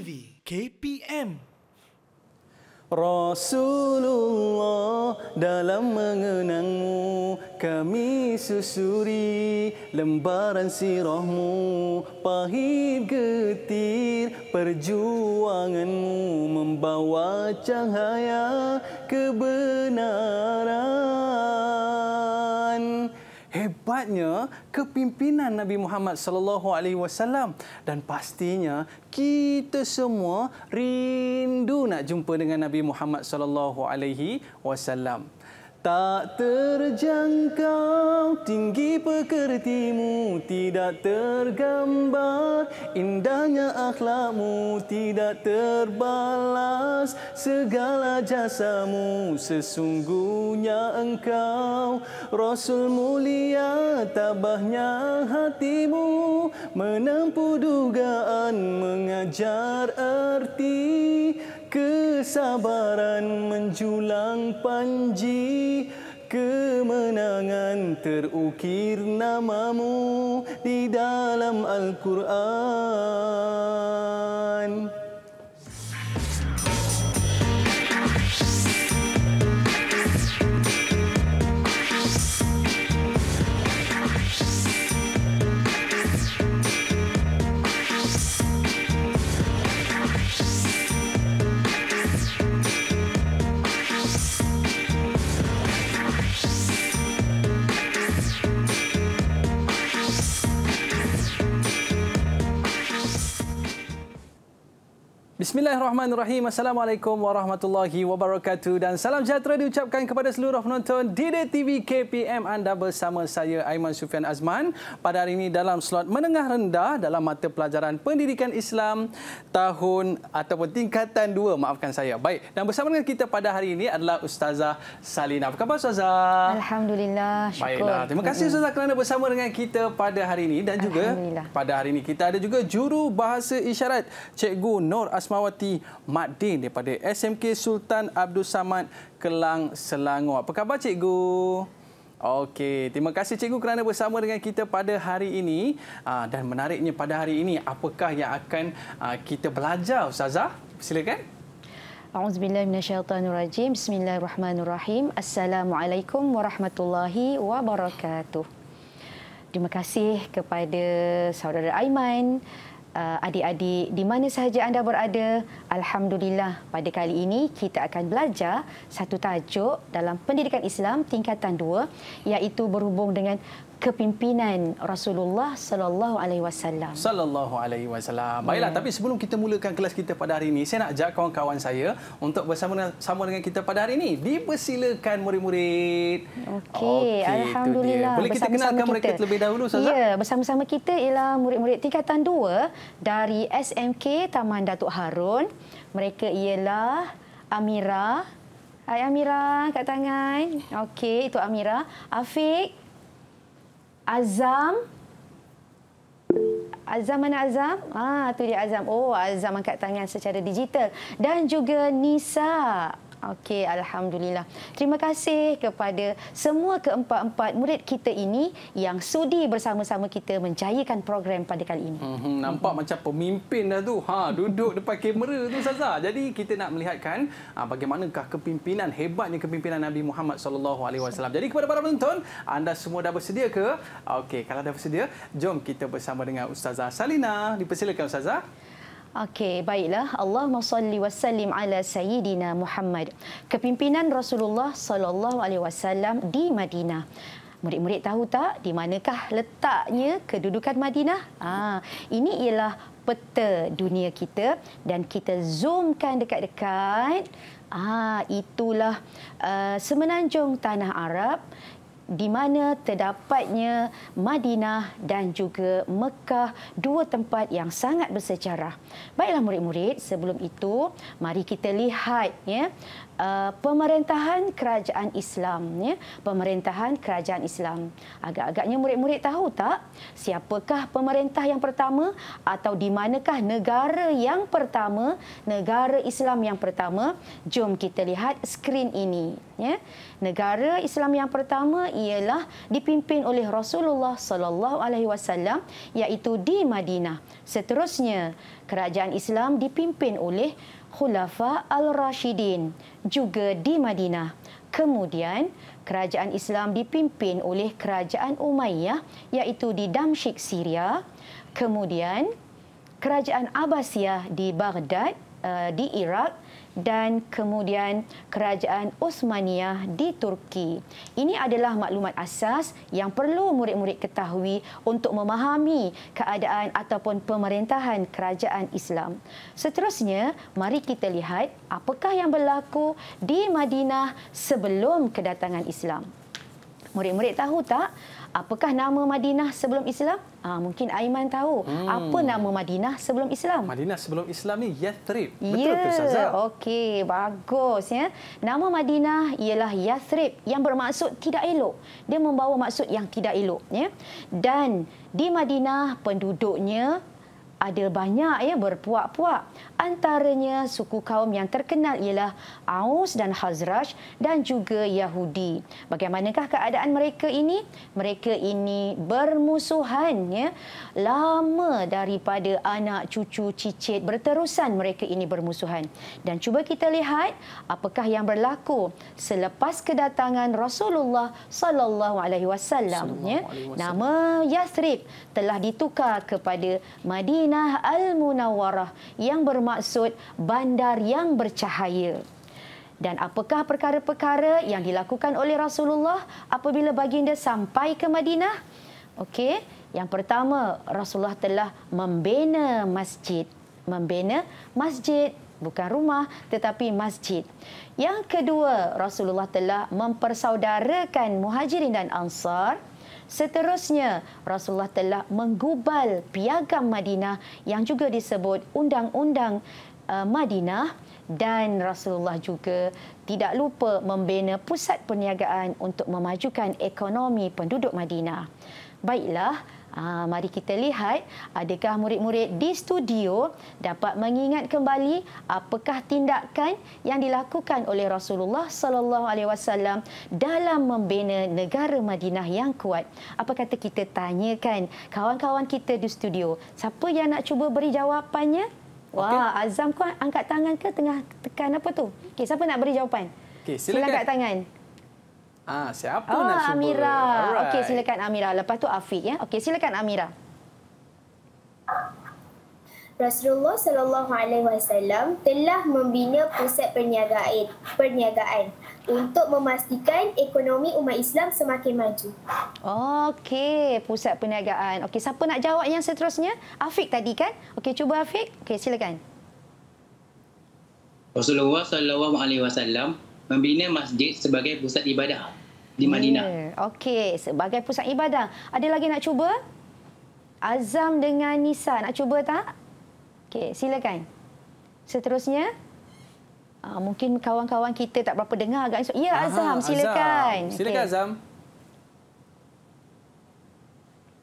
TV KPM Rasulullah dalam mengenangmu kami susuri lembaran sirahmu pahit getir perjuanganmu membawa cahaya kebenaran hebatnya kepimpinan Nabi Muhammad sallallahu alaihi wasallam dan pastinya kita semua rindu nak jumpa dengan Nabi Muhammad sallallahu alaihi wasallam. Tak terjangkau tinggi pekertimu Tidak tergambar indahnya akhlakmu Tidak terbalas segala jasamu Sesungguhnya engkau Rasul mulia tabahnya hatimu Menempuh dugaan mengajar erti Kesabaran menjulang panji Kemenangan terukir namamu Di dalam Al-Quran Bismillahirrahmanirrahim. Assalamualaikum warahmatullahi wabarakatuh dan salam sejahtera diucapkan kepada seluruh penonton Dide TV KPM anda bersama saya Aiman Sufian Azman pada hari ini dalam slot menengah rendah dalam mata pelajaran pendidikan Islam tahun ataupun tingkatan 2 maafkan saya. Baik dan bersama dengan kita pada hari ini adalah Ustazah Salina. Apa khabar Ustazah? Alhamdulillah syukur. Baiklah. Terima kasih Ustazah kerana bersama dengan kita pada hari ini dan juga pada hari ini kita ada juga juru bahasa isyarat Cikgu Nur Asma Fatmawati Madin daripada SMK Sultan Abdul Samad Kelang Selangor. Apa khabar cikgu? Okey, terima kasih cikgu kerana bersama dengan kita pada hari ini ah, dan menariknya pada hari ini apakah yang akan ah, kita belajar ustazah? Silakan. أعوذ بالله من الشيطان الرجيم بسم الله الرحمن الرحيم Terima kasih kepada saudara Aiman. Uh, adik-adik di mana sahaja anda berada Alhamdulillah pada kali ini kita akan belajar satu tajuk dalam pendidikan Islam tingkatan 2 iaitu berhubung dengan kepimpinan Rasulullah sallallahu alaihi wasallam. Sallallahu alaihi wasallam. Baiklah yeah. tapi sebelum kita mulakan kelas kita pada hari ini, saya nak ajak kawan-kawan saya untuk bersama-sama dengan kita pada hari ini. Dipersilakan murid-murid. Okey, okay, alhamdulillah. Boleh kita kenalkan kita. mereka terlebih dahulu Ustaz? Ya, yeah, bersama-sama kita ialah murid-murid tingkatan 2 dari SMK Taman Datuk Harun. Mereka ialah Amira. Hai Amira kat tangan. Okey, itu Amira. Afiq. Azam. Azam mana Azam? Ah, tu dia Azam. Oh, Azam angkat tangan secara digital. Dan juga Nisa. Okey, Alhamdulillah. Terima kasih kepada semua keempat-empat murid kita ini yang sudi bersama-sama kita menjayakan program pada kali ini. Hmm, nampak hmm. macam pemimpin dah tu. Ha, duduk depan kamera tu, Saza. Jadi kita nak melihatkan ha, bagaimanakah kepimpinan, hebatnya kepimpinan Nabi Muhammad SAW. Jadi kepada para penonton, anda semua dah bersedia ke? Okey, kalau dah bersedia, jom kita bersama dengan Ustazah Salina. Dipersilakan Ustazah. Ustazah. Okey, baiklah. Allahumma salli wa sallim ala sayyidina Muhammad. Kepimpinan Rasulullah sallallahu alaihi wasallam di Madinah. Murid-murid tahu tak di manakah letaknya kedudukan Madinah? Ah, ini ialah peta dunia kita dan kita zoomkan dekat-dekat. Ah, itulah uh, semenanjung tanah Arab di mana terdapatnya Madinah dan juga Mekah, dua tempat yang sangat bersejarah. Baiklah murid-murid, sebelum itu mari kita lihat ya Eh, pemerintahan kerajaan Islam ya pemerintahan kerajaan Islam agak-agaknya murid-murid tahu tak siapakah pemerintah yang pertama atau di manakah negara yang pertama negara Islam yang pertama jom kita lihat skrin ini ya negara Islam yang pertama ialah dipimpin oleh Rasulullah sallallahu alaihi wasallam iaitu di Madinah seterusnya kerajaan Islam dipimpin oleh Khulafa Al-Rashidin juga di Madinah. Kemudian, kerajaan Islam dipimpin oleh kerajaan Umayyah iaitu di Damsyik, Syria. Kemudian, kerajaan Abbasiyah di Baghdad, eh, di Iraq dan kemudian kerajaan Osmaniyah di Turki. Ini adalah maklumat asas yang perlu murid-murid ketahui untuk memahami keadaan ataupun pemerintahan kerajaan Islam. Seterusnya, mari kita lihat apakah yang berlaku di Madinah sebelum kedatangan Islam. Murid-murid tahu tak apakah nama Madinah sebelum Islam? Ha, mungkin Aiman tahu. Hmm. Apa nama Madinah sebelum Islam? Madinah sebelum Islam ni Yathrib. Ya, Betul ya. ke Ustazah? Okey, bagus ya. Nama Madinah ialah Yathrib yang bermaksud tidak elok. Dia membawa maksud yang tidak elok ya. Dan di Madinah penduduknya ada banyak ya berpuak-puak. Antaranya suku kaum yang terkenal ialah Aus dan Khazraj dan juga Yahudi. Bagaimanakah keadaan mereka ini? Mereka ini bermusuhan ya lama daripada anak cucu cicit berterusan mereka ini bermusuhan. Dan cuba kita lihat apakah yang berlaku selepas kedatangan Rasulullah sallallahu alaihi wasallam ya. Nama Yathrib telah ditukar kepada Madinah Madinah Al-Munawwarah yang bermaksud bandar yang bercahaya. Dan apakah perkara-perkara yang dilakukan oleh Rasulullah apabila baginda sampai ke Madinah? Okey, yang pertama Rasulullah telah membina masjid, membina masjid bukan rumah tetapi masjid. Yang kedua, Rasulullah telah mempersaudarakan Muhajirin dan Ansar. Seterusnya, Rasulullah telah menggubal piagam Madinah yang juga disebut Undang-Undang eh, Madinah dan Rasulullah juga tidak lupa membina pusat perniagaan untuk memajukan ekonomi penduduk Madinah. Baiklah, Ah, mari kita lihat adakah murid-murid di studio dapat mengingat kembali apakah tindakan yang dilakukan oleh Rasulullah sallallahu alaihi wasallam dalam membina negara Madinah yang kuat. Apa kata kita tanyakan kawan-kawan kita di studio? Siapa yang nak cuba beri jawapannya? Okay. Wah, Azam kau angkat tangan ke tengah tekan apa tu? Okey, siapa nak beri jawapan? Okey, silakan. Silakan angkat tangan. Ah, siapa oh, nak cuba? Amira. Right. Okey, silakan Amira. Lepas tu Afiq ya. Okey, silakan Amira. Rasulullah sallallahu alaihi wasallam telah membina pusat perniagaan, perniagaan untuk memastikan ekonomi umat Islam semakin maju. Okey, pusat perniagaan. Okey, siapa nak jawab yang seterusnya? Afiq tadi kan? Okey, cuba Afiq. Okey, silakan. Rasulullah sallallahu alaihi wasallam membina masjid sebagai pusat ibadah di Madinah. Yeah. Okey, sebagai pusat ibadah. Ada lagi nak cuba? Azam dengan Nisa nak cuba tak? Okey, silakan. Seterusnya Ah, mungkin kawan-kawan kita tak berapa dengar agak. So, ya Azam, Aha, silakan. Azam. Silakan okay. Azam.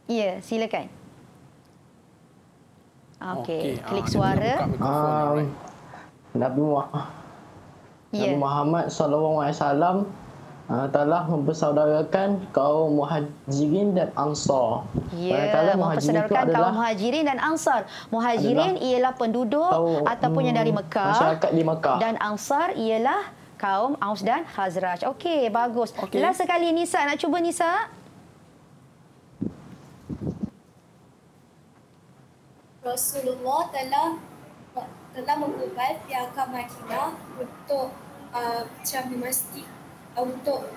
Ya, silakan. Ah, okey, okay. Ah, klik suara. Ah, ya. Nabi Muhammad sallallahu alaihi wasallam Ah, telah mempersaudarakan kaum muhajirin dan ansar. Ya, Manakala mempersaudarakan adalah, muhajirin dan ansar. Muhajirin ialah penduduk kaum, ataupun yang dari hmm, Mekah. Masyarakat di Mekah. Dan ansar ialah kaum Aus dan Khazraj. Okey, bagus. Okay. Last sekali Nisa nak cuba Nisa. Rasulullah telah telah mengubah piagam Madinah untuk uh, macam memastikan untuk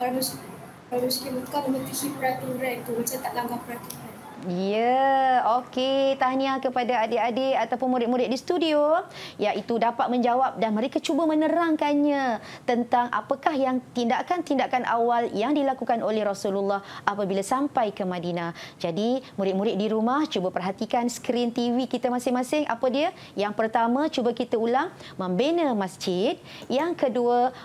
harus harus kita memetiki peraturan itu macam tak langgar peraturan Ya, okey. Tahniah kepada adik-adik ataupun murid-murid di studio iaitu dapat menjawab dan mereka cuba menerangkannya tentang apakah yang tindakan-tindakan awal yang dilakukan oleh Rasulullah apabila sampai ke Madinah. Jadi, murid-murid di rumah cuba perhatikan skrin TV kita masing-masing. Apa dia? Yang pertama, cuba kita ulang membina masjid. Yang kedua,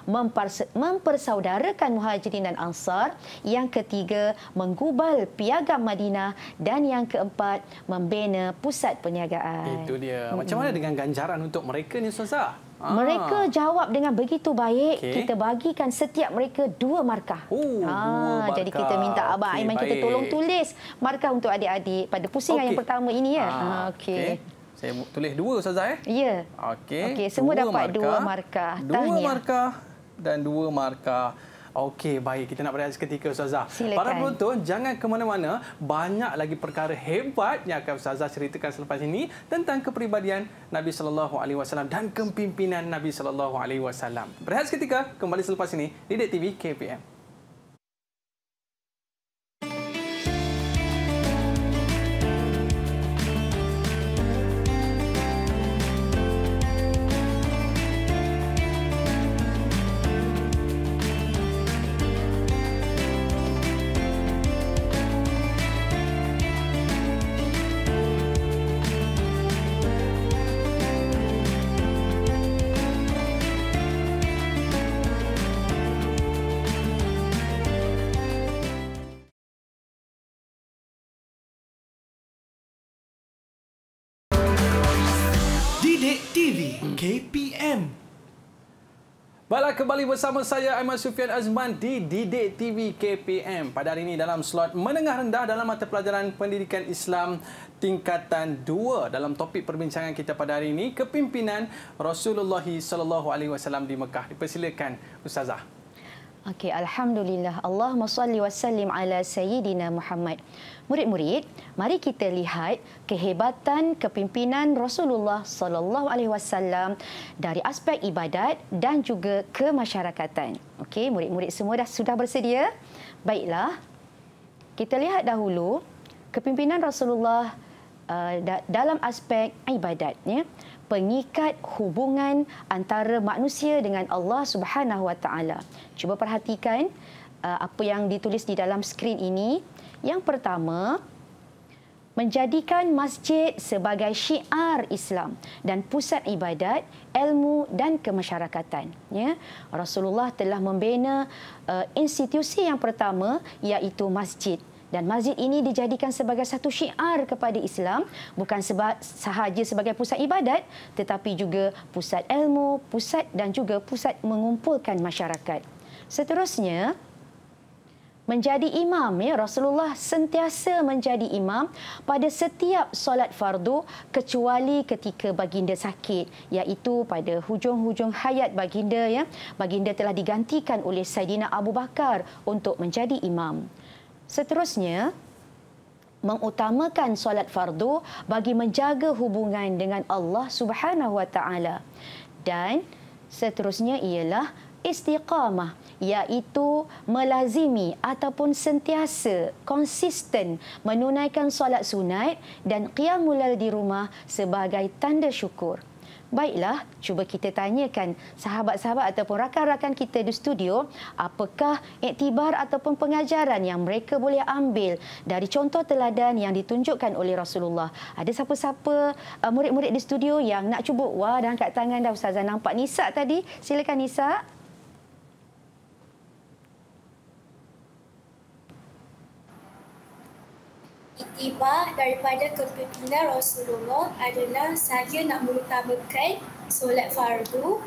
mempersaudarakan muhajirin dan ansar. Yang ketiga, menggubal piagam Madinah dan dan yang keempat membina pusat perniagaan. Itu dia. Hmm. Macam mana dengan ganjaran untuk mereka ni Ustazah? Ah. Mereka jawab dengan begitu baik, okay. kita bagikan setiap mereka dua markah. Oh, ah, dua markah. jadi kita minta Abang okay, Aiman kita baik. tolong tulis markah untuk adik-adik pada pusingan okay. yang pertama ini ya. Ah, ah okey. Okay. Saya tulis dua Ustazah eh? Ya. Okey. Okey, semua dua dapat markah, dua markah. Dua Tahniah. markah dan dua markah. Okey, baik. Kita nak berehat seketika, Ustazah. Silakan. Para penonton, jangan ke mana-mana. Banyak lagi perkara hebat yang akan Ustazah ceritakan selepas ini tentang kepribadian Nabi Sallallahu Alaihi Wasallam dan kepimpinan Nabi Sallallahu Alaihi Wasallam. Berehat seketika, kembali selepas ini di TV KPM. KPM. Baiklah kembali bersama saya Aiman Sufian Azman di Didik TV KPM. Pada hari ini dalam slot menengah rendah dalam mata pelajaran pendidikan Islam tingkatan 2 dalam topik perbincangan kita pada hari ini kepimpinan Rasulullah sallallahu alaihi wasallam di Mekah. Dipersilakan ustazah. Okay, alhamdulillah. Allahumma salli wa sallim ala sayyidina Muhammad murid-murid, mari kita lihat kehebatan kepimpinan Rasulullah sallallahu alaihi wasallam dari aspek ibadat dan juga kemasyarakatan. Okey, murid-murid semua dah sudah bersedia? Baiklah. Kita lihat dahulu kepimpinan Rasulullah uh, dalam aspek ibadat ya. Pengikat hubungan antara manusia dengan Allah Subhanahu Wa Taala. Cuba perhatikan uh, apa yang ditulis di dalam skrin ini yang pertama, menjadikan masjid sebagai syiar Islam dan pusat ibadat, ilmu dan kemasyarakatan. Ya, Rasulullah telah membina uh, institusi yang pertama iaitu masjid dan masjid ini dijadikan sebagai satu syiar kepada Islam bukan sahaja sebagai pusat ibadat tetapi juga pusat ilmu, pusat dan juga pusat mengumpulkan masyarakat. Seterusnya, menjadi imam ya Rasulullah sentiasa menjadi imam pada setiap solat fardu kecuali ketika baginda sakit iaitu pada hujung-hujung hayat baginda ya baginda telah digantikan oleh Saidina Abu Bakar untuk menjadi imam seterusnya mengutamakan solat fardu bagi menjaga hubungan dengan Allah Subhanahu Wa Taala dan seterusnya ialah istiqamah iaitu melazimi ataupun sentiasa konsisten menunaikan solat sunat dan qiyamulail di rumah sebagai tanda syukur. Baiklah, cuba kita tanyakan sahabat-sahabat ataupun rakan-rakan kita di studio, apakah iktibar ataupun pengajaran yang mereka boleh ambil dari contoh teladan yang ditunjukkan oleh Rasulullah. Ada siapa-siapa uh, murid-murid di studio yang nak cuba? Wah, dah angkat tangan dah Ustazah. Nampak Nisa tadi. Silakan Nisa. iktibar daripada kepimpinan Rasulullah adalah sahaja nak mengutamakan solat fardu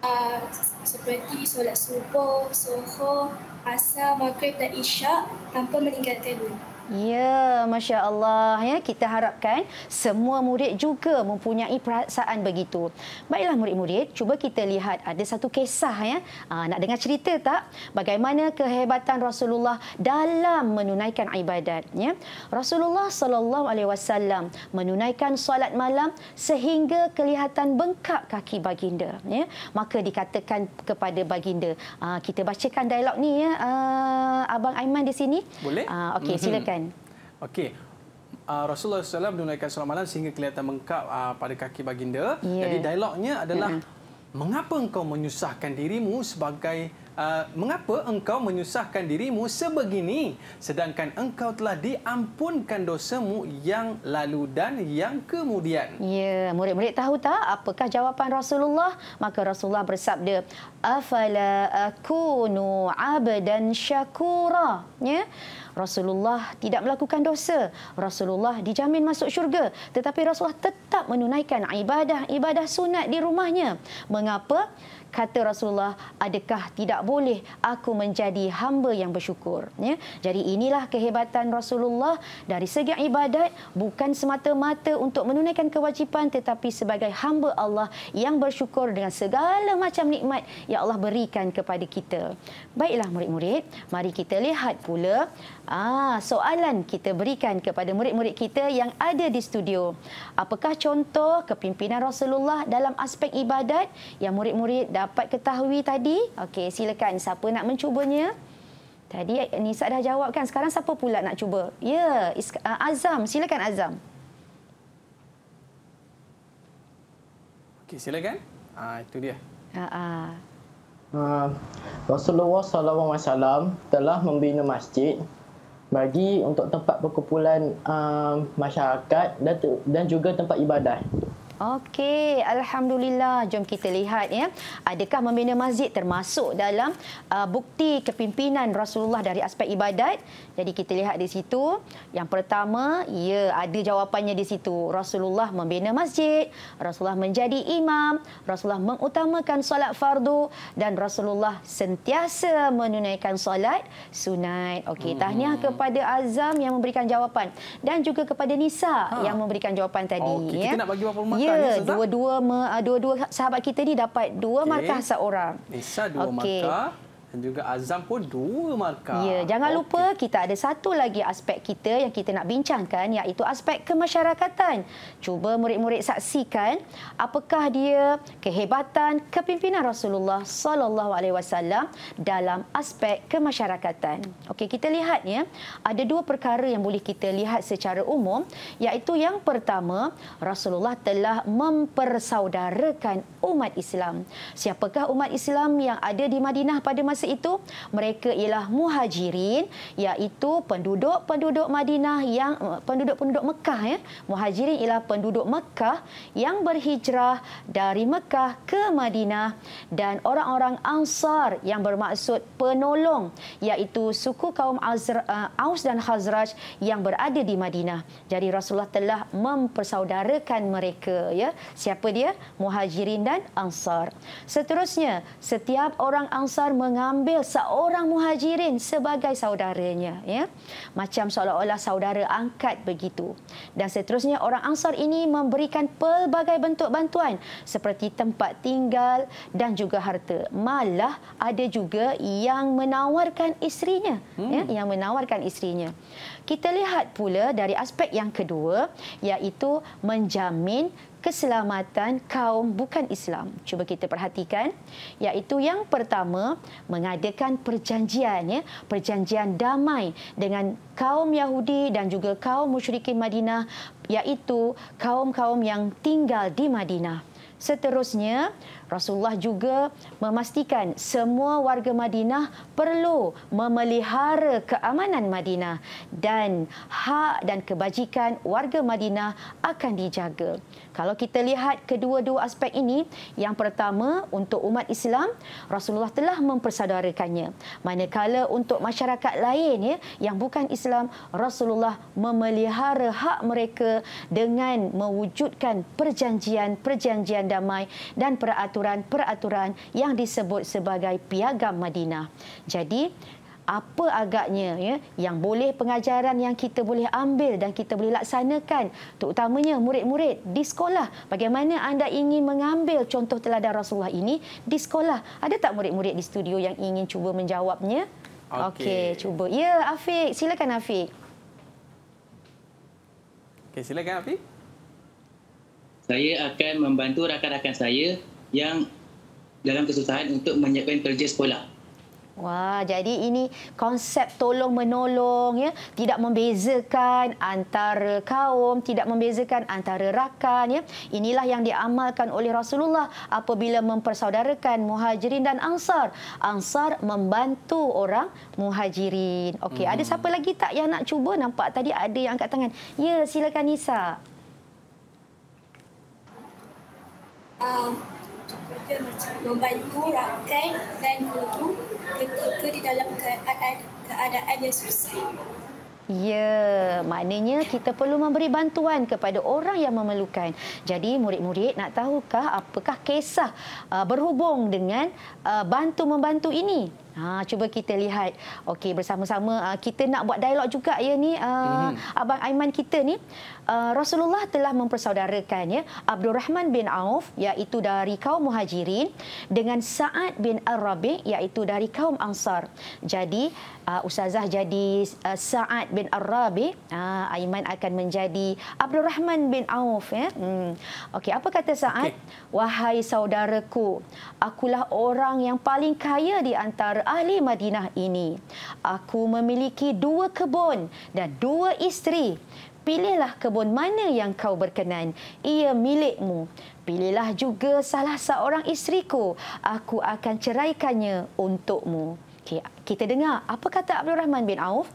uh, seperti solat subuh, suhu, asal, maghrib dan isyak tanpa meninggalkan dunia. Ya, Masya Allah. Ya, kita harapkan semua murid juga mempunyai perasaan begitu. Baiklah murid-murid, cuba kita lihat ada satu kisah. Ya. Ah, nak dengar cerita tak? Bagaimana kehebatan Rasulullah dalam menunaikan ibadat. Ya. Rasulullah Sallallahu Alaihi Wasallam menunaikan solat malam sehingga kelihatan bengkak kaki baginda. Ya. Maka dikatakan kepada baginda, ah, kita bacakan dialog ni ya. Ah, Abang Aiman di sini. Boleh. Okey, mm-hmm. silakan kan? Okey. Uh, Rasulullah SAW menunaikan solat malam sehingga kelihatan mengkap uh, pada kaki baginda. Yeah. Jadi dialognya adalah uh-huh. mengapa engkau menyusahkan dirimu sebagai uh, mengapa engkau menyusahkan dirimu sebegini sedangkan engkau telah diampunkan dosamu yang lalu dan yang kemudian. Ya, yeah. murid-murid tahu tak apakah jawapan Rasulullah? Maka Rasulullah bersabda, "Afala akunu 'abdan syakura?" Ya. Yeah? Rasulullah tidak melakukan dosa. Rasulullah dijamin masuk syurga. Tetapi Rasulullah tetap menunaikan ibadah-ibadah sunat di rumahnya. Mengapa? kata Rasulullah, adakah tidak boleh aku menjadi hamba yang bersyukur? Ya? Jadi inilah kehebatan Rasulullah dari segi ibadat bukan semata-mata untuk menunaikan kewajipan tetapi sebagai hamba Allah yang bersyukur dengan segala macam nikmat yang Allah berikan kepada kita. Baiklah murid-murid, mari kita lihat pula ah, soalan kita berikan kepada murid-murid kita yang ada di studio. Apakah contoh kepimpinan Rasulullah dalam aspek ibadat yang murid-murid dapat ketahui tadi. Okey, silakan siapa nak mencubanya? Tadi Nisa dah jawab kan. Sekarang siapa pula nak cuba? Ya, uh, Azam, silakan Azam. Okey, silakan. Ah, itu dia. Ah. Uh, Rasulullah SAW telah membina masjid bagi untuk tempat perkumpulan uh, masyarakat dan dan juga tempat ibadah. Okey, alhamdulillah. Jom kita lihat ya. Adakah membina masjid termasuk dalam uh, bukti kepimpinan Rasulullah dari aspek ibadat? Jadi kita lihat di situ. Yang pertama, ya ada jawapannya di situ. Rasulullah membina masjid, Rasulullah menjadi imam, Rasulullah mengutamakan solat fardu dan Rasulullah sentiasa menunaikan solat sunat. Okey, hmm. tahniah kepada Azam yang memberikan jawapan dan juga kepada Nisa ha. yang memberikan jawapan tadi okay. ya. nak bagi berapa rumah? Ya ya, ni, dua-dua ah, dua-dua sahabat kita ni dapat dua okay. markah seorang. Nisa dua okay. markah dan juga Azam pun dua markah. Ya, jangan okay. lupa kita ada satu lagi aspek kita yang kita nak bincangkan iaitu aspek kemasyarakatan. Cuba murid-murid saksikan apakah dia kehebatan kepimpinan Rasulullah sallallahu alaihi wasallam dalam aspek kemasyarakatan. Okey, kita lihat ya. Ada dua perkara yang boleh kita lihat secara umum iaitu yang pertama, Rasulullah telah mempersaudarakan umat Islam. Siapakah umat Islam yang ada di Madinah pada masa masa itu mereka ialah muhajirin iaitu penduduk-penduduk Madinah yang eh, penduduk-penduduk Mekah ya muhajirin ialah penduduk Mekah yang berhijrah dari Mekah ke Madinah dan orang-orang Ansar yang bermaksud penolong iaitu suku kaum Azra, eh, Aus dan Khazraj yang berada di Madinah jadi Rasulullah telah mempersaudarakan mereka ya siapa dia muhajirin dan Ansar seterusnya setiap orang Ansar mengambil mengambil seorang muhajirin sebagai saudaranya ya macam seolah-olah saudara angkat begitu dan seterusnya orang ansar ini memberikan pelbagai bentuk bantuan seperti tempat tinggal dan juga harta malah ada juga yang menawarkan isterinya hmm. ya yang menawarkan isterinya kita lihat pula dari aspek yang kedua iaitu menjamin keselamatan kaum bukan Islam. Cuba kita perhatikan, iaitu yang pertama mengadakan perjanjian, ya, perjanjian damai dengan kaum Yahudi dan juga kaum musyrikin Madinah, iaitu kaum-kaum yang tinggal di Madinah. Seterusnya, Rasulullah juga memastikan semua warga Madinah perlu memelihara keamanan Madinah dan hak dan kebajikan warga Madinah akan dijaga. Kalau kita lihat kedua-dua aspek ini, yang pertama untuk umat Islam, Rasulullah telah mempersaudarakannya. Manakala untuk masyarakat lain ya yang bukan Islam, Rasulullah memelihara hak mereka dengan mewujudkan perjanjian-perjanjian damai dan peraturan peraturan-peraturan yang disebut sebagai Piagam Madinah. Jadi apa agaknya ya yang boleh pengajaran yang kita boleh ambil dan kita boleh laksanakan terutamanya murid-murid di sekolah bagaimana anda ingin mengambil contoh teladan Rasulullah ini di sekolah ada tak murid-murid di studio yang ingin cuba menjawabnya okey okay, cuba ya Afiq silakan Afiq Okay, silakan Afiq saya akan membantu rakan-rakan saya yang dalam kesusahan untuk menyiapkan kerja sekolah. Wah, jadi ini konsep tolong menolong ya, tidak membezakan antara kaum, tidak membezakan antara rakan ya. Inilah yang diamalkan oleh Rasulullah apabila mempersaudarakan Muhajirin dan Ansar. Ansar membantu orang Muhajirin. Okey, hmm. ada siapa lagi tak yang nak cuba? Nampak tadi ada yang angkat tangan. Ya, silakan Nisa. Ah kita macam membantu rakan dan guru ketika di dalam keadaan keadaan yang susah. Ya, maknanya kita perlu memberi bantuan kepada orang yang memerlukan. Jadi murid-murid nak tahukah apakah kisah uh, berhubung dengan uh, bantu membantu ini? Ha, cuba kita lihat okey bersama-sama uh, kita nak buat dialog juga ya ni uh, mm-hmm. abang Aiman kita ni uh, Rasulullah telah mempersaudarakan ya Abdul Rahman bin Auf iaitu dari kaum Muhajirin dengan Sa'ad bin Ar-Rabi iaitu dari kaum Ansar. Jadi uh, ustazah jadi uh, Sa'ad bin Ar-Rabi, uh, Aiman akan menjadi Abdul Rahman bin Auf ya. Hmm. Okey apa kata Sa'ad? Okay. Wahai saudaraku, akulah orang yang paling kaya di antara ahli Madinah ini. Aku memiliki dua kebun dan dua isteri. Pilihlah kebun mana yang kau berkenan. Ia milikmu. Pilihlah juga salah seorang isteriku. Aku akan ceraikannya untukmu. Okay, kita dengar apa kata Abdul Rahman bin Auf.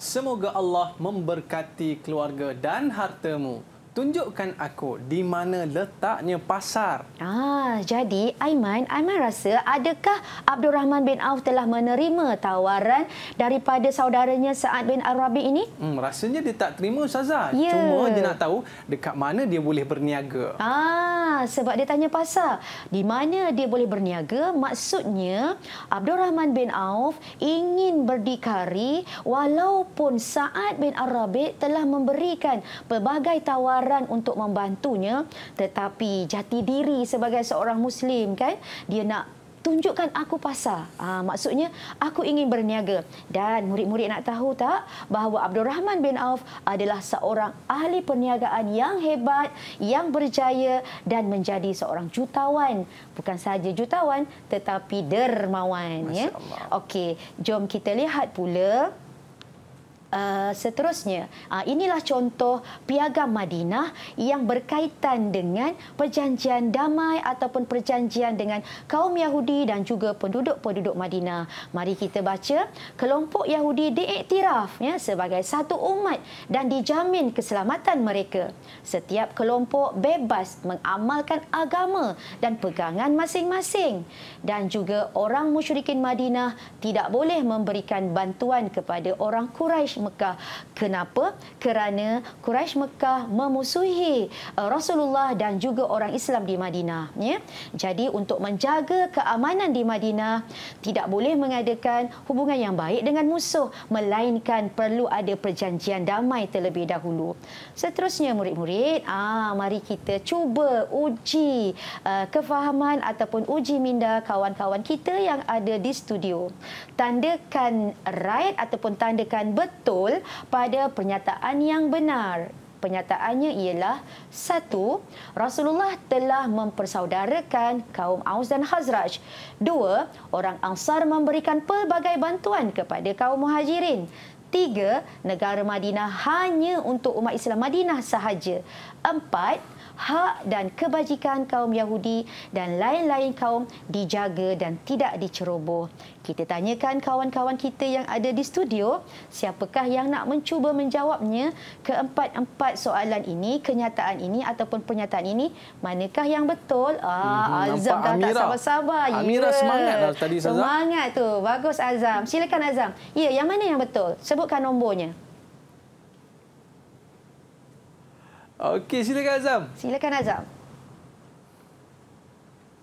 Semoga Allah memberkati keluarga dan hartamu tunjukkan aku di mana letaknya pasar. Ah, jadi Aiman, Aiman rasa adakah Abdul Rahman bin Auf telah menerima tawaran daripada saudaranya Sa'ad bin Arabi ini? Hmm, rasanya dia tak terima Ustazah. Yeah. Cuma dia nak tahu dekat mana dia boleh berniaga. Ah, sebab dia tanya pasar. Di mana dia boleh berniaga? Maksudnya Abdul Rahman bin Auf ingin berdikari walaupun Sa'ad bin Arabi telah memberikan pelbagai tawaran peran untuk membantunya tetapi jati diri sebagai seorang muslim kan dia nak tunjukkan aku pasar. Ha, ah, maksudnya aku ingin berniaga. Dan murid-murid nak tahu tak bahawa Abdul Rahman bin Auf adalah seorang ahli perniagaan yang hebat, yang berjaya dan menjadi seorang jutawan. Bukan sahaja jutawan tetapi dermawan ya. Okey, jom kita lihat pula Uh, seterusnya, uh, inilah contoh piagam Madinah yang berkaitan dengan perjanjian damai ataupun perjanjian dengan kaum Yahudi dan juga penduduk-penduduk Madinah. Mari kita baca, kelompok Yahudi diiktiraf ya, sebagai satu umat dan dijamin keselamatan mereka. Setiap kelompok bebas mengamalkan agama dan pegangan masing-masing. Dan juga orang musyrikin Madinah tidak boleh memberikan bantuan kepada orang Quraisy Mekah. Kenapa? Kerana Quraisy Mekah memusuhi eh, Rasulullah dan juga orang Islam di Madinah. Ya? Jadi untuk menjaga keamanan di Madinah, tidak boleh mengadakan hubungan yang baik dengan musuh. Melainkan perlu ada perjanjian damai terlebih dahulu. Seterusnya murid-murid, ah, mari kita cuba uji uh, kefahaman ataupun uji minda kawan-kawan kita yang ada di studio. Tandakan right ataupun tandakan betul betul pada pernyataan yang benar. pernyataannya ialah satu, Rasulullah telah mempersaudarakan kaum Aus dan Khazraj. Dua, orang Ansar memberikan pelbagai bantuan kepada kaum Muhajirin. Tiga, negara Madinah hanya untuk umat Islam Madinah sahaja. Empat, hak dan kebajikan kaum Yahudi dan lain-lain kaum dijaga dan tidak diceroboh. Kita tanyakan kawan-kawan kita yang ada di studio, siapakah yang nak mencuba menjawabnya keempat-empat soalan ini, kenyataan ini ataupun pernyataan ini, manakah yang betul? Ah, hmm, Azam dah tak sabar-sabar. Ya. Amira yeah. semangat lah tadi. Semangat tu. Bagus Azam. Silakan Azam. Ya, yang mana yang betul? Sebutkan nombornya. Okey, silakan Azam. Silakan Azam.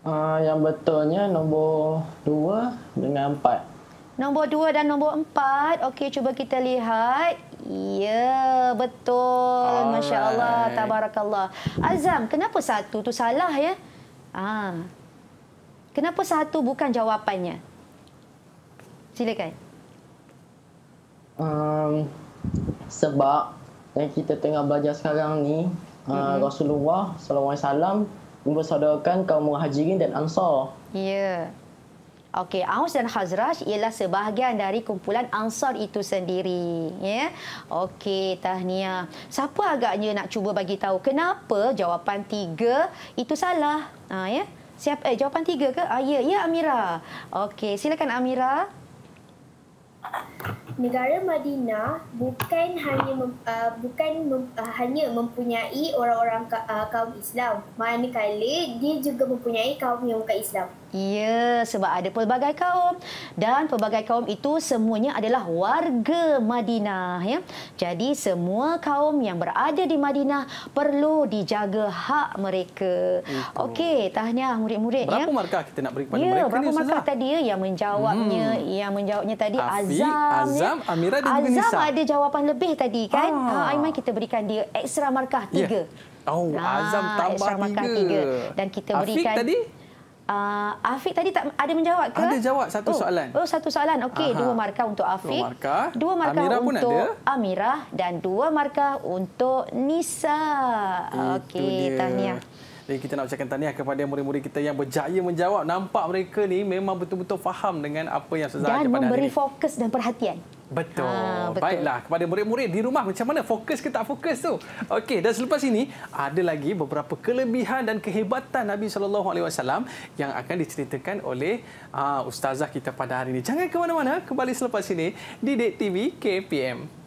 Uh, yang betulnya nombor dua dengan empat. Nombor dua dan nombor empat. Okey, cuba kita lihat. Ya, betul. Alright. Masya Allah. Tabarakallah. Azam, kenapa satu tu salah ya? Ah. Kenapa satu bukan jawapannya? Silakan. Um, sebab yang kita tengah belajar sekarang ni ah, mm-hmm. uh, Rasulullah sallallahu alaihi wasallam mempersaudarakan kaum Muhajirin dan Ansar. Ya. Yeah. Okey, Aus dan Khazraj ialah sebahagian dari kumpulan Ansar itu sendiri. Ya. Yeah? Okey, tahniah. Siapa agaknya nak cuba bagi tahu kenapa jawapan tiga itu salah? Ha, ya. Yeah? Siapa eh jawapan tiga ke? Ah, ya, yeah, ya yeah, Amira. Okey, silakan Amira. Negara Madinah bukan hanya mem, uh, bukan mem, uh, hanya mempunyai orang-orang ka, uh, kaum Islam. Manakala dia juga mempunyai kaum yang bukan Islam. Ya, sebab ada pelbagai kaum dan pelbagai kaum itu semuanya adalah warga Madinah. Ya. Jadi semua kaum yang berada di Madinah perlu dijaga hak mereka. Okey, tahniah murid-murid. Ya. Berapa ya. markah kita nak beri kepada ya, mereka? Berapa ni, markah tadi yang menjawabnya? Hmm. Yang menjawabnya tadi Afi, Azam. Ya. Azam, ya. Amira dan Azam Nisa. ada jawapan lebih tadi kan? Ah. ah. Aiman kita berikan dia ekstra markah tiga. Ya. Oh, Azam ah, tambah tiga. tiga. Dan kita Afiq berikan. Afiq tadi? Uh, Afiq tadi tak ada menjawab ke? Ada jawab satu oh. soalan. Oh, satu soalan. Okey, dua markah untuk Afiq. Dua markah. Dua markah Amira untuk pun Amira dan dua markah untuk Nisa. Okey, tahniah. Jadi kita nak ucapkan tahniah kepada murid-murid kita yang berjaya menjawab. Nampak mereka ni memang betul-betul faham dengan apa yang Ustazah pada hari ini. Dan memberi fokus dan perhatian. Betul. Ha, betul. Baiklah kepada murid-murid di rumah macam mana fokus ke tak fokus tu. Okey, dan selepas ini ada lagi beberapa kelebihan dan kehebatan Nabi sallallahu alaihi wasallam yang akan diceritakan oleh uh, ustazah kita pada hari ini. Jangan ke mana-mana, kembali selepas ini di Dek TV KPM.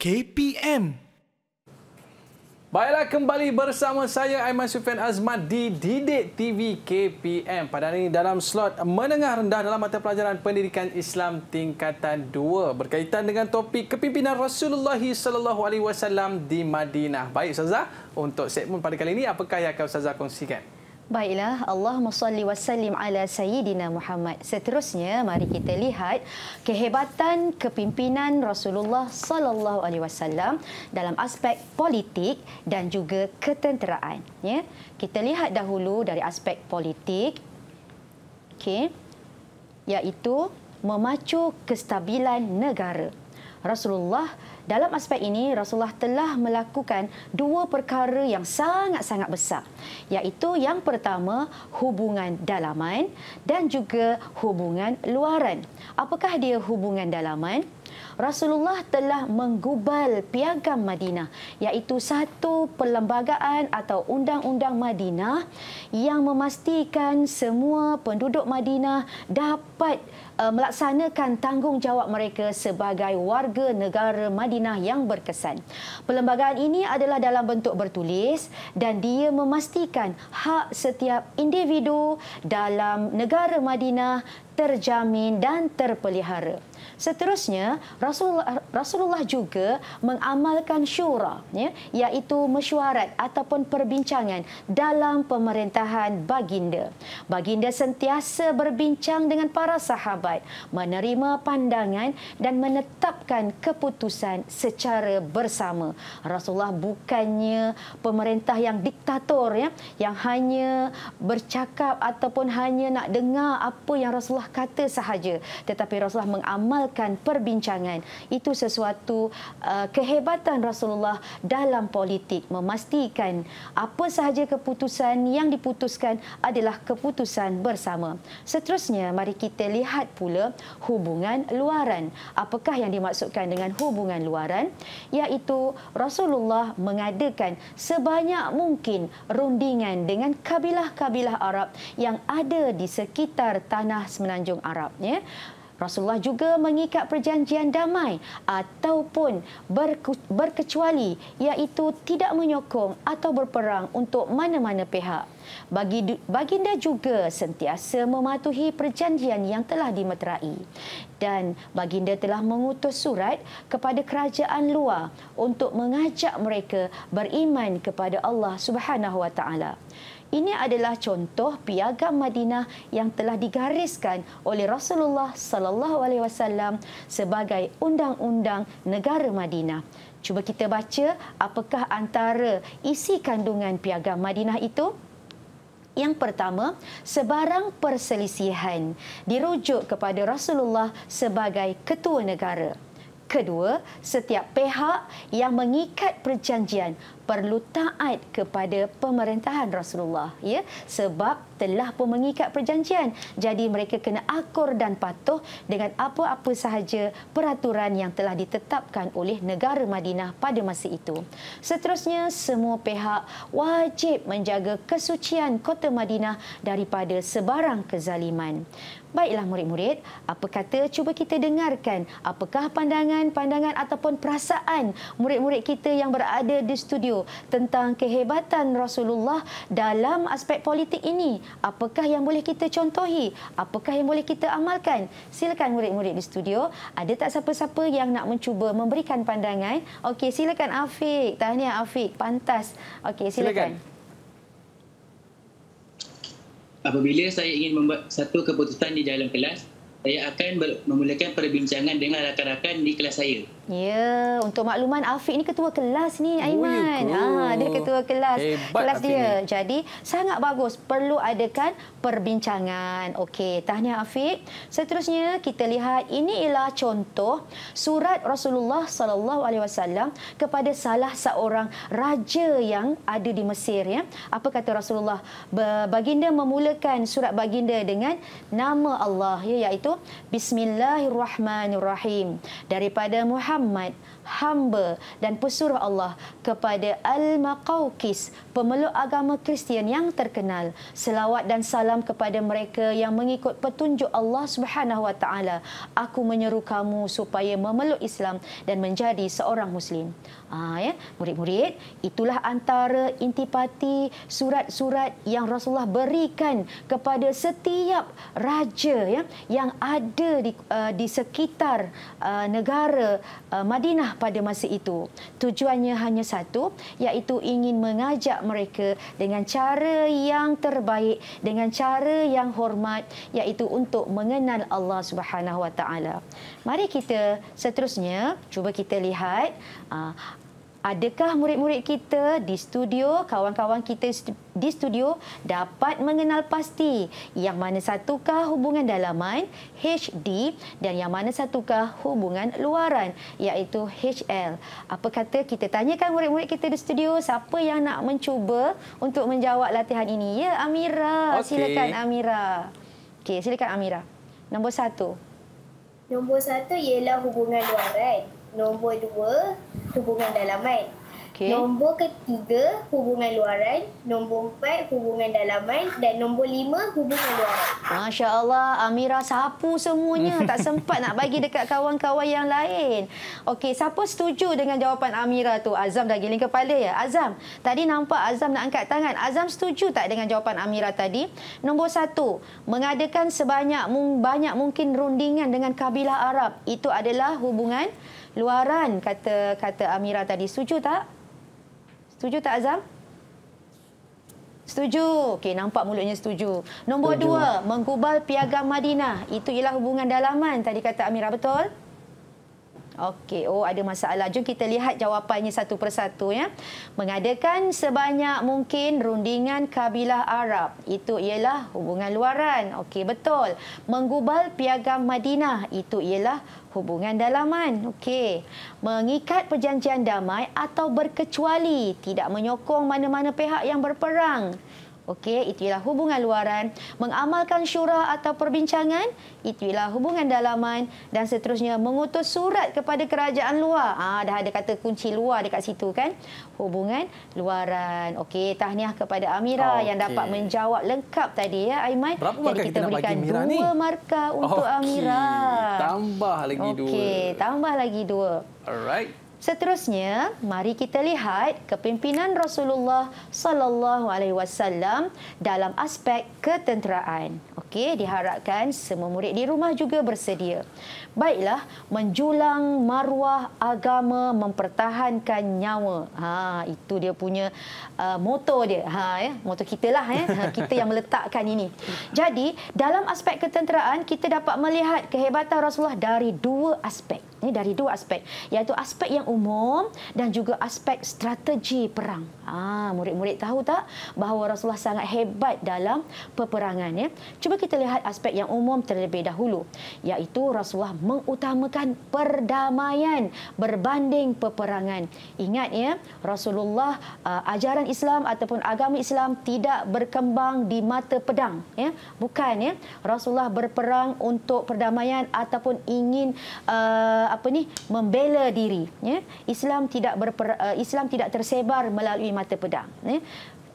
KPM. Baiklah kembali bersama saya Aiman Sufian Azmat di Didik TV KPM. Pada hari ini dalam slot menengah rendah dalam mata pelajaran Pendidikan Islam tingkatan 2 berkaitan dengan topik kepimpinan Rasulullah sallallahu alaihi wasallam di Madinah. Baik ustazah, untuk segmen pada kali ini apakah yang akan ustazah kongsikan? Baiklah, Allahumma salli wa sallim ala Sayyidina Muhammad. Seterusnya, mari kita lihat kehebatan kepimpinan Rasulullah sallallahu alaihi wasallam dalam aspek politik dan juga ketenteraan. Ya, kita lihat dahulu dari aspek politik. Okey. Iaitu memacu kestabilan negara. Rasulullah dalam aspek ini Rasulullah telah melakukan dua perkara yang sangat-sangat besar iaitu yang pertama hubungan dalaman dan juga hubungan luaran. Apakah dia hubungan dalaman? Rasulullah telah menggubal piagam Madinah iaitu satu perlembagaan atau undang-undang Madinah yang memastikan semua penduduk Madinah dapat eh, melaksanakan tanggungjawab mereka sebagai warga negara Madinah yang berkesan. Perlembagaan ini adalah dalam bentuk bertulis dan dia memastikan hak setiap individu dalam negara Madinah terjamin dan terpelihara. Seterusnya, Rasulullah, Rasulullah juga mengamalkan syura, ya, iaitu mesyuarat ataupun perbincangan dalam pemerintahan baginda. Baginda sentiasa berbincang dengan para sahabat, menerima pandangan dan menetapkan keputusan secara bersama. Rasulullah bukannya pemerintah yang diktator, ya, yang hanya bercakap ataupun hanya nak dengar apa yang Rasulullah kata sahaja. Tetapi Rasulullah mengamalkan mendengarkan perbincangan. Itu sesuatu uh, kehebatan Rasulullah dalam politik memastikan apa sahaja keputusan yang diputuskan adalah keputusan bersama. Seterusnya mari kita lihat pula hubungan luaran. Apakah yang dimaksudkan dengan hubungan luaran? Iaitu Rasulullah mengadakan sebanyak mungkin rundingan dengan kabilah-kabilah Arab yang ada di sekitar tanah semenanjung Arab ya. Rasulullah juga mengikat perjanjian damai ataupun berkecuali iaitu tidak menyokong atau berperang untuk mana-mana pihak. baginda juga sentiasa mematuhi perjanjian yang telah dimeterai dan baginda telah mengutus surat kepada kerajaan luar untuk mengajak mereka beriman kepada Allah Subhanahu ini adalah contoh piagam Madinah yang telah digariskan oleh Rasulullah sallallahu alaihi wasallam sebagai undang-undang negara Madinah. Cuba kita baca apakah antara isi kandungan piagam Madinah itu? Yang pertama, sebarang perselisihan dirujuk kepada Rasulullah sebagai ketua negara. Kedua, setiap pihak yang mengikat perjanjian perlu taat kepada pemerintahan Rasulullah ya sebab telah pun mengikat perjanjian jadi mereka kena akur dan patuh dengan apa-apa sahaja peraturan yang telah ditetapkan oleh negara Madinah pada masa itu seterusnya semua pihak wajib menjaga kesucian kota Madinah daripada sebarang kezaliman Baiklah murid-murid, apa kata cuba kita dengarkan apakah pandangan-pandangan ataupun perasaan murid-murid kita yang berada di studio tentang kehebatan Rasulullah dalam aspek politik ini. Apakah yang boleh kita contohi? Apakah yang boleh kita amalkan? Silakan murid-murid di studio, ada tak siapa-siapa yang nak mencuba memberikan pandangan? Okey, silakan Afiq. Tahniah Afiq, pantas. Okey, silakan. silakan apabila saya ingin membuat satu keputusan di dalam kelas, saya akan memulakan perbincangan dengan rakan-rakan di kelas saya. Ya, untuk makluman Afiq ni ketua kelas ni oh, ya Aiman. Oh, ha, dia ketua kelas. Hebat kelas dia. Ni. Jadi sangat bagus perlu adakan perbincangan. Okey, tahniah Afiq. Seterusnya kita lihat ini ialah contoh surat Rasulullah sallallahu alaihi wasallam kepada salah seorang raja yang ada di Mesir ya. Apa kata Rasulullah? Baginda memulakan surat baginda dengan nama Allah ya iaitu Bismillahirrahmanirrahim daripada Muhammad might hamba dan pesuruh Allah kepada Al-Maqawqis, pemeluk agama Kristian yang terkenal. Selawat dan salam kepada mereka yang mengikut petunjuk Allah Subhanahu Wa Taala. Aku menyeru kamu supaya memeluk Islam dan menjadi seorang Muslim. Ha, ya? Murid-murid, itulah antara intipati surat-surat yang Rasulullah berikan kepada setiap raja ya, yang ada di, uh, di sekitar uh, negara uh, Madinah pada masa itu. Tujuannya hanya satu, iaitu ingin mengajak mereka dengan cara yang terbaik, dengan cara yang hormat, iaitu untuk mengenal Allah Subhanahu Wa Taala. Mari kita seterusnya cuba kita lihat ah, Adakah murid-murid kita di studio, kawan-kawan kita di studio dapat mengenal pasti yang mana satukah hubungan dalaman HD dan yang mana satukah hubungan luaran iaitu HL. Apa kata kita tanyakan murid-murid kita di studio siapa yang nak mencuba untuk menjawab latihan ini. Ya Amira, okay. silakan Amira. Okey, silakan Amira. Nombor satu. Nombor satu ialah hubungan luaran. Nombor dua, hubungan dalaman. Okay. Nombor ketiga, hubungan luaran. Nombor empat, hubungan dalaman. Dan nombor lima, hubungan luaran. Masya Allah, Amira sapu semuanya. Tak sempat nak bagi dekat kawan-kawan yang lain. Okey, siapa setuju dengan jawapan Amira tu? Azam dah giling kepala ya? Azam, tadi nampak Azam nak angkat tangan. Azam setuju tak dengan jawapan Amira tadi? Nombor satu, mengadakan sebanyak banyak mungkin rundingan dengan kabilah Arab. Itu adalah hubungan luaran kata kata Amira tadi. Setuju tak? Setuju tak Azam? Setuju. Okey, nampak mulutnya setuju. Nombor setuju. dua, menggubal piagam Madinah. Itu ialah hubungan dalaman tadi kata Amira, betul? Okey, oh ada masalah. Jom kita lihat jawapannya satu persatu ya. Mengadakan sebanyak mungkin rundingan kabilah Arab. Itu ialah hubungan luaran. Okey, betul. Menggubal piagam Madinah. Itu ialah hubungan dalaman. Okey. Mengikat perjanjian damai atau berkecuali, tidak menyokong mana-mana pihak yang berperang. Okey, itu ialah hubungan luaran, mengamalkan syura atau perbincangan, itu ialah hubungan dalaman dan seterusnya mengutus surat kepada kerajaan luar. Ah ha, dah ada kata kunci luar dekat situ kan? Hubungan luaran. Okey, tahniah kepada Amira okay. yang dapat menjawab lengkap tadi ya Aiman. Berapa Jadi kita, berikan dua ni? markah untuk okay. Amira. Tambah lagi okay. dua. Okey, tambah lagi dua. Alright. Seterusnya, mari kita lihat kepimpinan Rasulullah sallallahu alaihi wasallam dalam aspek ketenteraan. Okey, diharapkan semua murid di rumah juga bersedia. Baiklah, menjulang maruah agama mempertahankan nyawa. Ha, itu dia punya uh, moto dia. Ha, ya, moto kita lah. Ya. Ha, kita yang meletakkan ini. Jadi, dalam aspek ketenteraan, kita dapat melihat kehebatan Rasulullah dari dua aspek. Ini dari dua aspek, iaitu aspek yang umum dan juga aspek strategi perang. Ah, murid-murid tahu tak bahawa Rasulullah sangat hebat dalam peperangan. Ya. Cuba kita lihat aspek yang umum terlebih dahulu iaitu Rasulullah mengutamakan perdamaian berbanding peperangan. Ingat ya, Rasulullah uh, ajaran Islam ataupun agama Islam tidak berkembang di mata pedang ya. Bukan ya, Rasulullah berperang untuk perdamaian ataupun ingin uh, apa ni membela diri ya. Islam tidak berper, uh, Islam tidak tersebar melalui mata pedang ya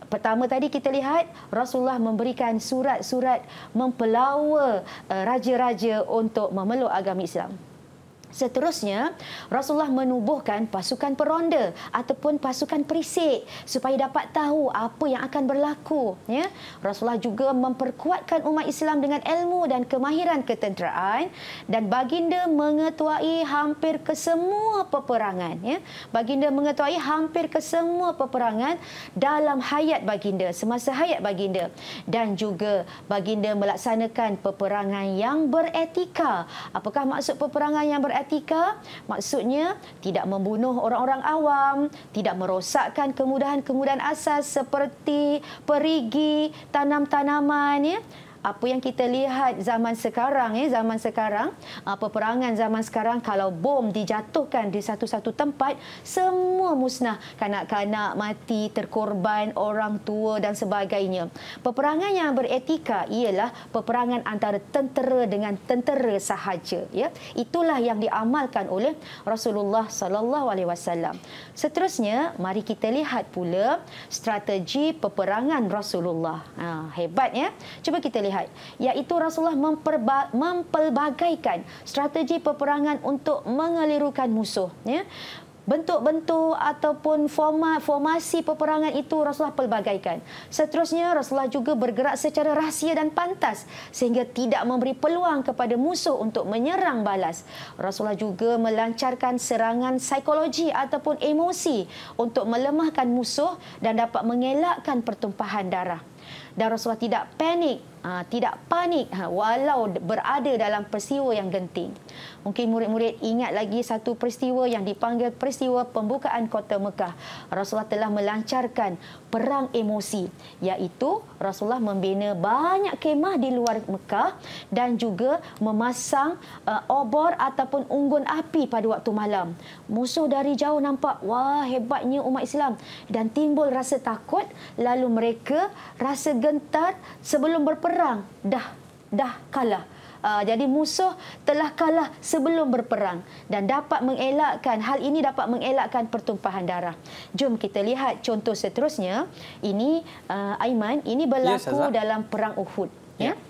pertama tadi kita lihat Rasulullah memberikan surat-surat mempelawa eh, raja-raja untuk memeluk agama Islam. Seterusnya, Rasulullah menubuhkan pasukan peronda ataupun pasukan perisik supaya dapat tahu apa yang akan berlaku. Ya? Rasulullah juga memperkuatkan umat Islam dengan ilmu dan kemahiran ketenteraan dan baginda mengetuai hampir kesemua peperangan. Ya? Baginda mengetuai hampir kesemua peperangan dalam hayat baginda, semasa hayat baginda. Dan juga baginda melaksanakan peperangan yang beretika. Apakah maksud peperangan yang beretika? praktika maksudnya tidak membunuh orang-orang awam, tidak merosakkan kemudahan-kemudahan asas seperti perigi, tanam-tanaman ya apa yang kita lihat zaman sekarang eh zaman sekarang uh, peperangan zaman sekarang kalau bom dijatuhkan di satu-satu tempat semua musnah kanak-kanak mati terkorban orang tua dan sebagainya peperangan yang beretika ialah peperangan antara tentera dengan tentera sahaja ya itulah yang diamalkan oleh Rasulullah sallallahu alaihi wasallam seterusnya mari kita lihat pula strategi peperangan Rasulullah ha, hebat ya cuba kita lihat lihat iaitu Rasulullah memperba- mempelbagaikan strategi peperangan untuk mengelirukan musuh ya bentuk-bentuk ataupun format formasi peperangan itu Rasulullah pelbagaikan. Seterusnya Rasulullah juga bergerak secara rahsia dan pantas sehingga tidak memberi peluang kepada musuh untuk menyerang balas. Rasulullah juga melancarkan serangan psikologi ataupun emosi untuk melemahkan musuh dan dapat mengelakkan pertumpahan darah. Dan Rasulullah tidak panik Ah, tidak panik ha, walau berada dalam peristiwa yang genting. Mungkin murid-murid ingat lagi satu peristiwa yang dipanggil peristiwa pembukaan kota Mekah. Rasulullah telah melancarkan perang emosi iaitu Rasulullah membina banyak kemah di luar Mekah dan juga memasang uh, obor ataupun unggun api pada waktu malam. Musuh dari jauh nampak, wah hebatnya umat Islam dan timbul rasa takut lalu mereka rasa gentar sebelum berperang berperang dah dah kalah. Uh, jadi musuh telah kalah sebelum berperang dan dapat mengelakkan hal ini dapat mengelakkan pertumpahan darah. Jom kita lihat contoh seterusnya. Ini uh, Aiman, ini berlaku yes, dalam perang Uhud, yeah. ya.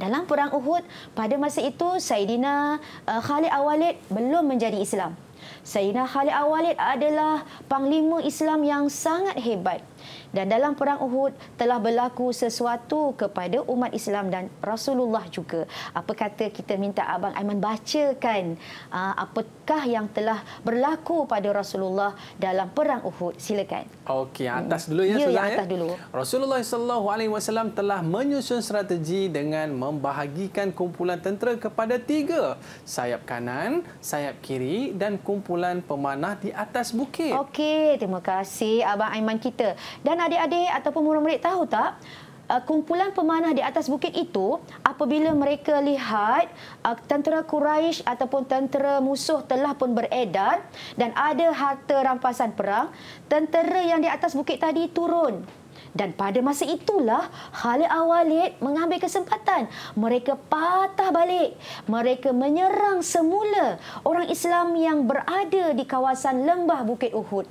Dalam perang Uhud pada masa itu Saidina uh, Khalid Awalid belum menjadi Islam. Saidina Khalid Awalid adalah panglima Islam yang sangat hebat. Dan dalam perang Uhud telah berlaku sesuatu kepada umat Islam dan Rasulullah juga. Apa kata kita minta Abang Aiman bacakan uh, apakah yang telah berlaku pada Rasulullah dalam perang Uhud? Silakan. Okey, atas dulu ya, ya ya, ya, atas dulu. Rasulullah sallallahu alaihi wasallam telah menyusun strategi dengan membahagikan kumpulan tentera kepada tiga. Sayap kanan, sayap kiri dan kumpulan pemanah di atas bukit. Okey, terima kasih Abang Aiman kita. Dan adik-adik ataupun murid-murid tahu tak, uh, kumpulan pemanah di atas bukit itu apabila mereka lihat uh, tentera Quraisy ataupun tentera musuh telah pun beredar dan ada harta rampasan perang, tentera yang di atas bukit tadi turun dan pada masa itulah Khalid Awalid mengambil kesempatan. Mereka patah balik. Mereka menyerang semula orang Islam yang berada di kawasan lembah Bukit Uhud.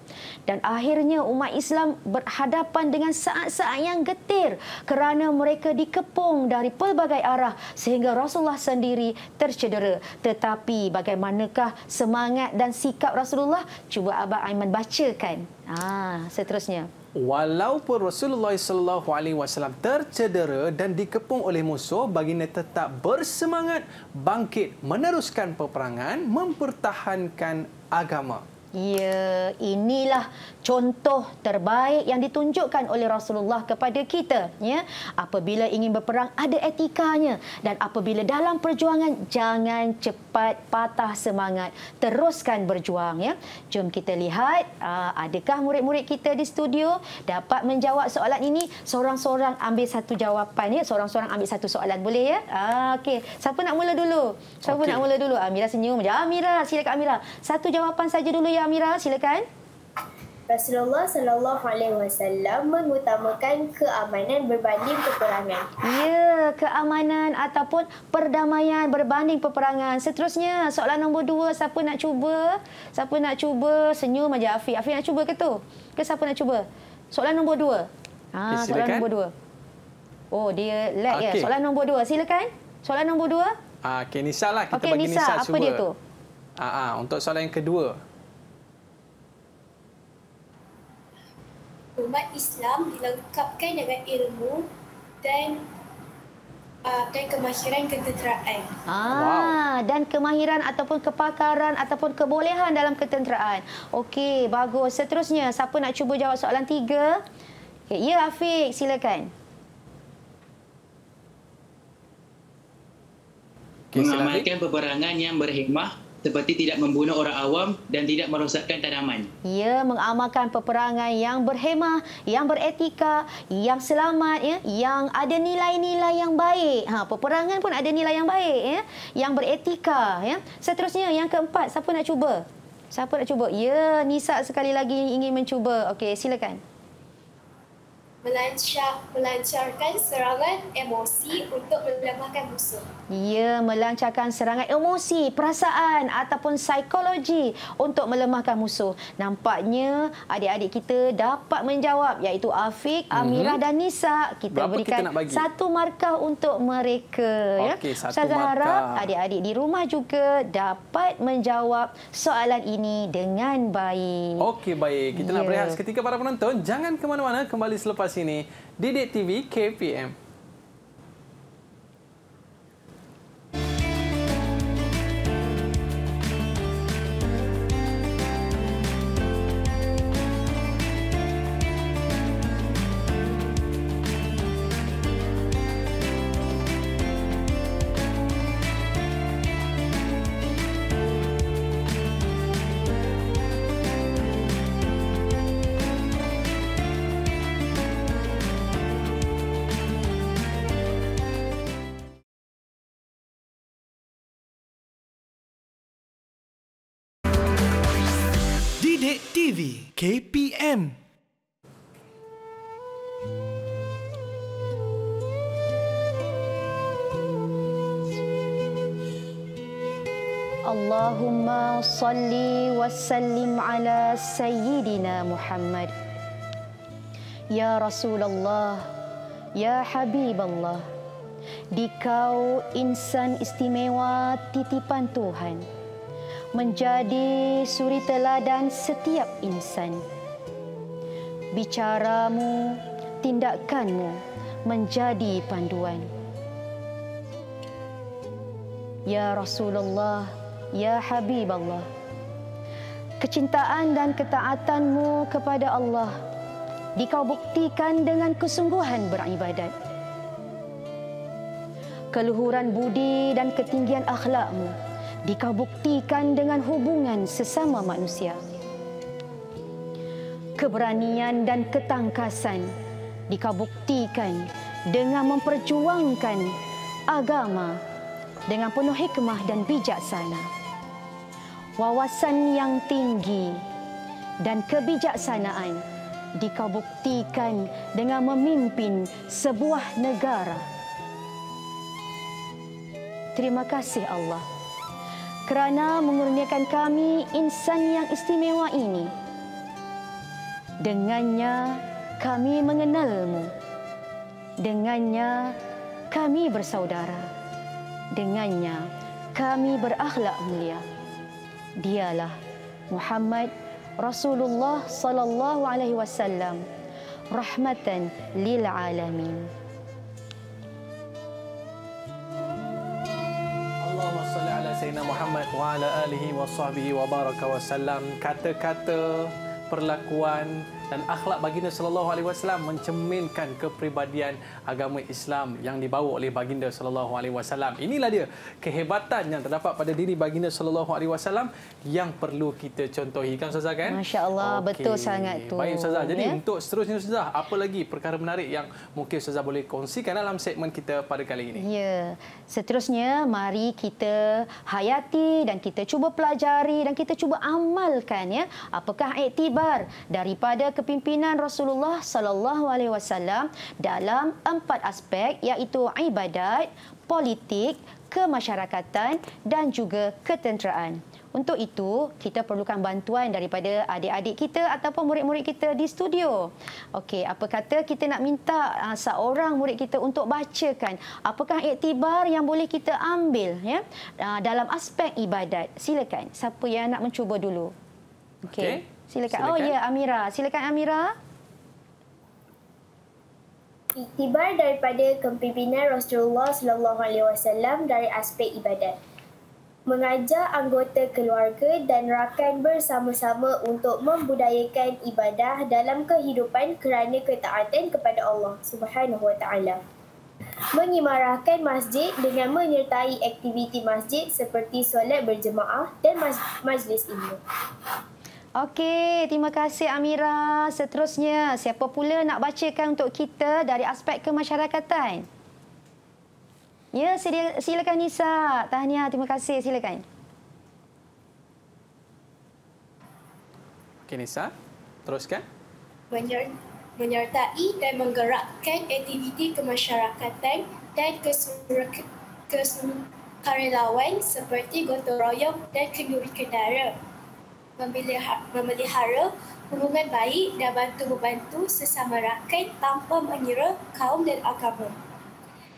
Dan akhirnya umat Islam berhadapan dengan saat-saat yang getir kerana mereka dikepung dari pelbagai arah sehingga Rasulullah sendiri tercedera. Tetapi bagaimanakah semangat dan sikap Rasulullah? Cuba Abang Aiman bacakan. Ah, seterusnya. Walaupun Rasulullah sallallahu alaihi wasallam tercedera dan dikepung oleh musuh, baginda tetap bersemangat bangkit meneruskan peperangan mempertahankan agama. Ya, inilah contoh terbaik yang ditunjukkan oleh Rasulullah kepada kita. Ya, apabila ingin berperang ada etikanya dan apabila dalam perjuangan jangan cepat patah semangat, teruskan berjuang. Ya, jom kita lihat ah, adakah murid-murid kita di studio dapat menjawab soalan ini. Seorang-seorang ambil satu jawapan ya, seorang-seorang ambil satu soalan boleh ya. Ah, okey, siapa nak mula dulu? Siapa okay. nak mula dulu? Amira senyum. Amira, silakan Amira. Satu jawapan saja dulu ya. Ya, Amira, silakan. Rasulullah sallallahu alaihi wasallam mengutamakan keamanan berbanding peperangan. Ya, keamanan ataupun perdamaian berbanding peperangan. Seterusnya, soalan nombor dua, siapa nak cuba? Siapa nak cuba? Senyum aja Afi. Afi nak cuba ke tu? Ke siapa nak cuba? Soalan nombor dua. Ha, okay, soalan nombor dua. Oh, dia lag okay. ya. Soalan nombor dua, silakan. Soalan nombor dua. Ah, okay, Nisa lah. Kita okay, bagi Nisa, Nisa cuba. apa dia tu? Ah, ah, untuk soalan yang kedua. umat Islam dilengkapkan dengan ilmu dan Uh, dan kemahiran ketenteraan. Ah, wow. dan kemahiran ataupun kepakaran ataupun kebolehan dalam ketenteraan. Okey, bagus. Seterusnya, siapa nak cuba jawab soalan tiga? Okay, ya, Afiq, silakan. Okay, Mengamalkan peperangan yang berhikmah seperti tidak membunuh orang awam dan tidak merosakkan tanaman. Ia mengamalkan peperangan yang berhemah, yang beretika, yang selamat, ya, yang ada nilai-nilai yang baik. Ha, peperangan pun ada nilai yang baik, ya, yang beretika. Ya. Seterusnya, yang keempat, siapa nak cuba? Siapa nak cuba? Ya, Nisa sekali lagi ingin mencuba. Okey, silakan melancar, melancarkan serangan emosi untuk melemahkan musuh. Ia melancarkan serangan emosi, perasaan ataupun psikologi untuk melemahkan musuh. Nampaknya adik-adik kita dapat menjawab iaitu Afiq, mhm. Amirah mm-hmm. dan Nisa. Kita Berapa berikan kita satu markah untuk mereka. Okay, ya. Saya harap adik-adik di rumah juga dapat menjawab soalan ini dengan baik. Okey, baik. Kita yeah. nak ya. berehat seketika para penonton. Jangan ke mana-mana. Kembali selepas sini. Didik TV KPM. TV KPM Allahumma salli wa sallim ala sayyidina Muhammad Ya Rasulullah Ya Habib Habiballah Dikau insan istimewa titipan Tuhan menjadi suri teladan setiap insan. Bicaramu, tindakanmu menjadi panduan. Ya Rasulullah, Ya Habib Allah, kecintaan dan ketaatanmu kepada Allah dikau buktikan dengan kesungguhan beribadat. Keluhuran budi dan ketinggian akhlakmu dikau dengan hubungan sesama manusia. Keberanian dan ketangkasan dikau dengan memperjuangkan agama dengan penuh hikmah dan bijaksana. Wawasan yang tinggi dan kebijaksanaan dikau dengan memimpin sebuah negara. Terima kasih Allah kerana mengurniakan kami insan yang istimewa ini. Dengannya kami mengenalmu. Dengannya kami bersaudara. Dengannya kami berakhlak mulia. Dialah Muhammad Rasulullah sallallahu alaihi wasallam. Rahmatan lil alamin. Muhammad wa ala alihi wa sahbihi wa baraka wa salam. Kata-kata perlakuan dan akhlak baginda sallallahu alaihi wasallam mencerminkan kepribadian agama Islam yang dibawa oleh baginda sallallahu alaihi wasallam. Inilah dia kehebatan yang terdapat pada diri baginda sallallahu alaihi wasallam yang perlu kita contohi kan Ustazah kan? Masya-Allah okay. betul sangat tu. Baik Ustazah. Jadi ya? untuk seterusnya Ustazah, apa lagi perkara menarik yang mungkin Ustazah boleh kongsikan dalam segmen kita pada kali ini? Ya. Seterusnya mari kita hayati dan kita cuba pelajari dan kita cuba amalkan ya. Apakah iktibar daripada kepimpinan Rasulullah sallallahu alaihi wasallam dalam empat aspek iaitu ibadat, politik, kemasyarakatan dan juga ketenteraan. Untuk itu, kita perlukan bantuan daripada adik-adik kita ataupun murid-murid kita di studio. Okey, apa kata kita nak minta uh, seorang murid kita untuk bacakan apakah iktibar yang boleh kita ambil ya uh, dalam aspek ibadat. Silakan, siapa yang nak mencuba dulu? Okey. Okay. Silakan. Silakan. Oh ya, Amira. Silakan Amira. Iktibar daripada kepimpinan Rasulullah sallallahu alaihi wasallam dari aspek ibadat. Mengajar anggota keluarga dan rakan bersama-sama untuk membudayakan ibadah dalam kehidupan kerana ketaatan kepada Allah Subhanahu wa taala. Mengimarahkan masjid dengan menyertai aktiviti masjid seperti solat berjemaah dan majlis ilmu. Okey, terima kasih Amira. Seterusnya, siapa pula nak bacakan untuk kita dari aspek kemasyarakatan? Ya, silakan Nisa. Tahniah, terima kasih. Silakan. Okey, Nisa. Teruskan. menyertai dan menggerakkan aktiviti kemasyarakatan dan kesukarelawan seperti gotong royong dan kenduri kendaraan memelihara hubungan baik dan bantu-membantu sesama rakan tanpa mengira kaum dan agama.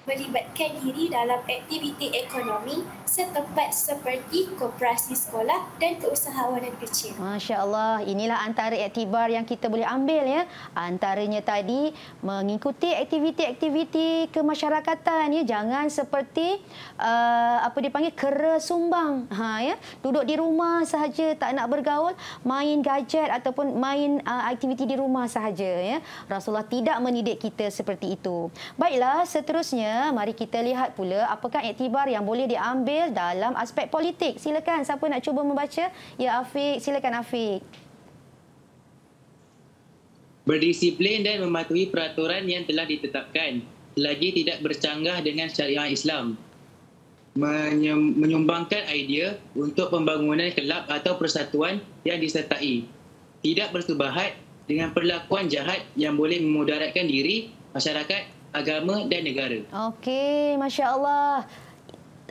Melibatkan diri dalam aktiviti ekonomi setempat seperti koperasi sekolah dan keusahawanan kecil. Masya Allah, inilah antara aktivar yang kita boleh ambil ya. Antaranya tadi mengikuti aktiviti-aktiviti kemasyarakatan ya. Jangan seperti uh, apa dipanggil kera sumbang. Ha, ya. Duduk di rumah sahaja tak nak bergaul, main gadget ataupun main uh, aktiviti di rumah sahaja. Ya. Rasulullah tidak mendidik kita seperti itu. Baiklah, seterusnya mari kita lihat pula apakah aktivar yang boleh diambil real dalam aspek politik. Silakan siapa nak cuba membaca. Ya Afiq, silakan Afiq. Berdisiplin dan mematuhi peraturan yang telah ditetapkan. lagi tidak bercanggah dengan syariah Islam. Menyumbangkan idea untuk pembangunan kelab atau persatuan yang disertai. Tidak bersubahat dengan perlakuan jahat yang boleh memudaratkan diri, masyarakat, agama dan negara. Okey, Masya Allah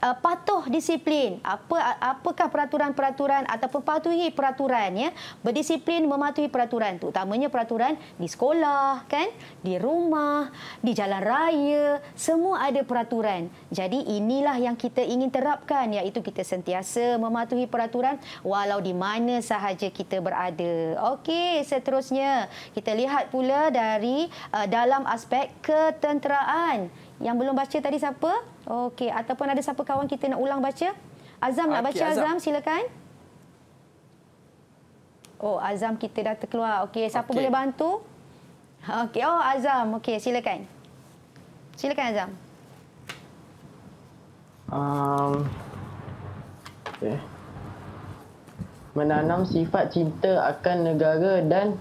uh, patuh disiplin. Apa apakah peraturan-peraturan ataupun patuhi peraturan ya. Berdisiplin mematuhi peraturan tu. Utamanya peraturan di sekolah kan, di rumah, di jalan raya, semua ada peraturan. Jadi inilah yang kita ingin terapkan iaitu kita sentiasa mematuhi peraturan walau di mana sahaja kita berada. Okey, seterusnya kita lihat pula dari uh, dalam aspek ketenteraan yang belum baca tadi siapa? Okey, ataupun ada siapa kawan kita nak ulang baca? Azam okay, nak baca Azam, Azam silakan. Oh, Azam kita dah terkeluar. Okey, siapa okay. boleh bantu? Okey, oh Azam. Okey, silakan. Silakan Azam. Um, okay. Eh. Menanam sifat cinta akan negara dan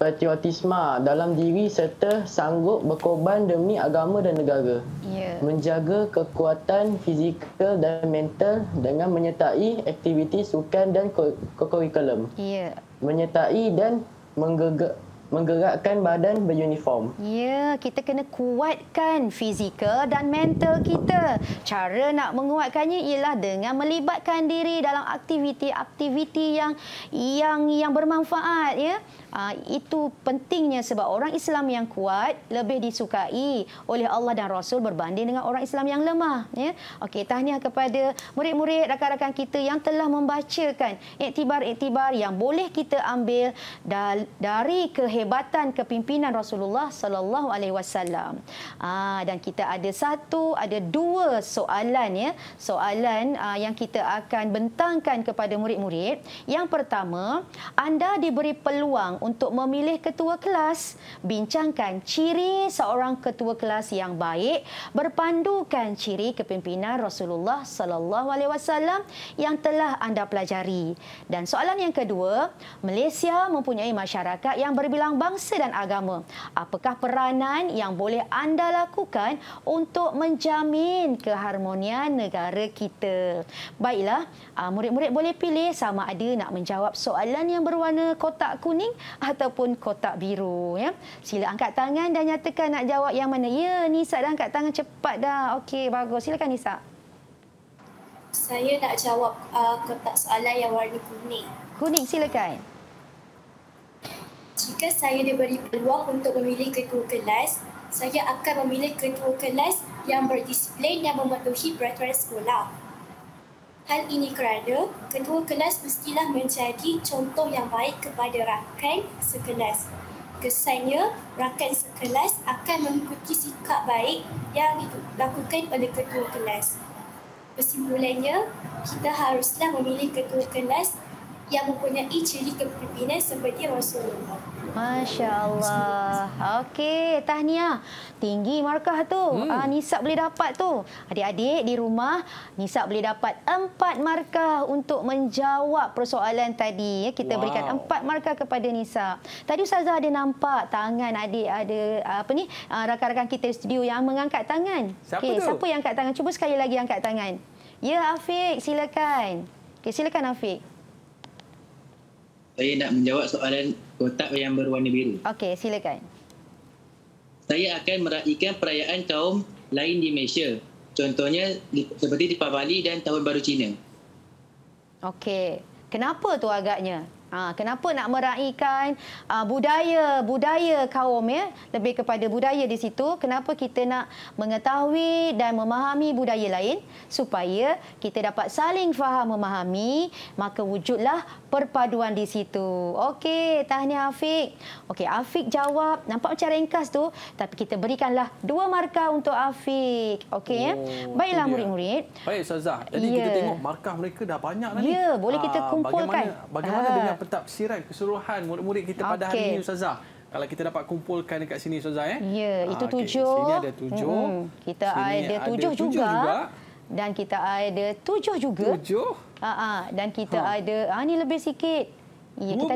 patriotisme dalam diri serta sanggup berkorban demi agama dan negara. Yeah. Menjaga kekuatan fizikal dan mental dengan menyertai aktiviti sukan dan kurikulum. Yeah. Menyertai dan menggegak menggerakkan badan beruniform. Ya, kita kena kuatkan fizikal dan mental kita. Cara nak menguatkannya ialah dengan melibatkan diri dalam aktiviti-aktiviti yang yang yang bermanfaat ya. Ah, itu pentingnya sebab orang Islam yang kuat lebih disukai oleh Allah dan Rasul berbanding dengan orang Islam yang lemah. Ya? Okey, tahniah kepada murid-murid, rakan-rakan kita yang telah membacakan iktibar-iktibar yang boleh kita ambil dari kehebatan kepimpinan Rasulullah Sallallahu Alaihi Wasallam. Ah, dan kita ada satu, ada dua soalan ya, soalan ah, yang kita akan bentangkan kepada murid-murid. Yang pertama, anda diberi peluang untuk memilih ketua kelas. Bincangkan ciri seorang ketua kelas yang baik berpandukan ciri kepimpinan Rasulullah sallallahu alaihi wasallam yang telah anda pelajari. Dan soalan yang kedua, Malaysia mempunyai masyarakat yang berbilang bangsa dan agama. Apakah peranan yang boleh anda lakukan untuk menjamin keharmonian negara kita? Baiklah, ah, murid-murid boleh pilih sama ada nak menjawab soalan yang berwarna kotak kuning ataupun kotak biru ya. Sila angkat tangan dan nyatakan nak jawab yang mana. Ya, Nisa dah angkat tangan cepat dah. Okey, bagus. Silakan Nisa. Saya nak jawab uh, kotak soalan yang warna kuning. Kuning, silakan. Jika saya diberi peluang untuk memilih ketua kelas, saya akan memilih ketua kelas yang berdisiplin dan memenuhi peraturan sekolah. Hal ini kerana kedua kelas mestilah menjadi contoh yang baik kepada rakan sekelas. Kesannya, rakan sekelas akan mengikuti sikap baik yang dilakukan oleh ketua kelas. Kesimpulannya, kita haruslah memilih ketua kelas yang mempunyai ciri kepimpinan seperti Rasulullah. Masya Allah. Okey, tahniah. Tinggi markah tu. Hmm. Uh, nisab boleh dapat tu. Adik-adik di rumah, nisab boleh dapat empat markah untuk menjawab persoalan tadi. Ya, kita wow. berikan empat markah kepada nisab. Tadi Ustazah ada nampak tangan adik ada ah, apa ni? Ah, rakan-rakan kita di studio yang mengangkat tangan. Siapa okay, tu? Siapa yang angkat tangan? Cuba sekali lagi angkat tangan. Ya, Afiq, silakan. Okay, silakan Afiq saya nak menjawab soalan kotak yang berwarna biru. Okey, silakan. Saya akan meraihkan perayaan kaum lain di Malaysia. Contohnya seperti di Pabali dan Tahun Baru Cina. Okey. Kenapa tu agaknya? Ha, kenapa nak meraihkan ha, budaya-budaya kaum ya lebih kepada budaya di situ kenapa kita nak mengetahui dan memahami budaya lain supaya kita dapat saling faham memahami maka wujudlah perpaduan di situ okey tahniah Afiq okey Afiq jawab nampak macam ringkas tu tapi kita berikanlah dua markah untuk Afiq okey ya oh, baiklah murid-murid baik sazah. Jadi ya. kita tengok markah mereka dah banyak dah ya, ni boleh ah, kita kumpulkan bagaimana, bagaimana ah. dengan pentafsiran keseluruhan murid-murid kita pada okay. hari ini Ustazah. Kalau kita dapat kumpulkan dekat sini Ustazah eh. Ya, ah, itu okay. tujuh. Sini ada tujuh. Hmm. Kita sini ada, tujuh, tujuh juga. juga. Dan kita ada tujuh juga. Tujuh? Ha -ha. Dan kita ha. ada, ha, ini lebih sikit. Ya, 12. Kita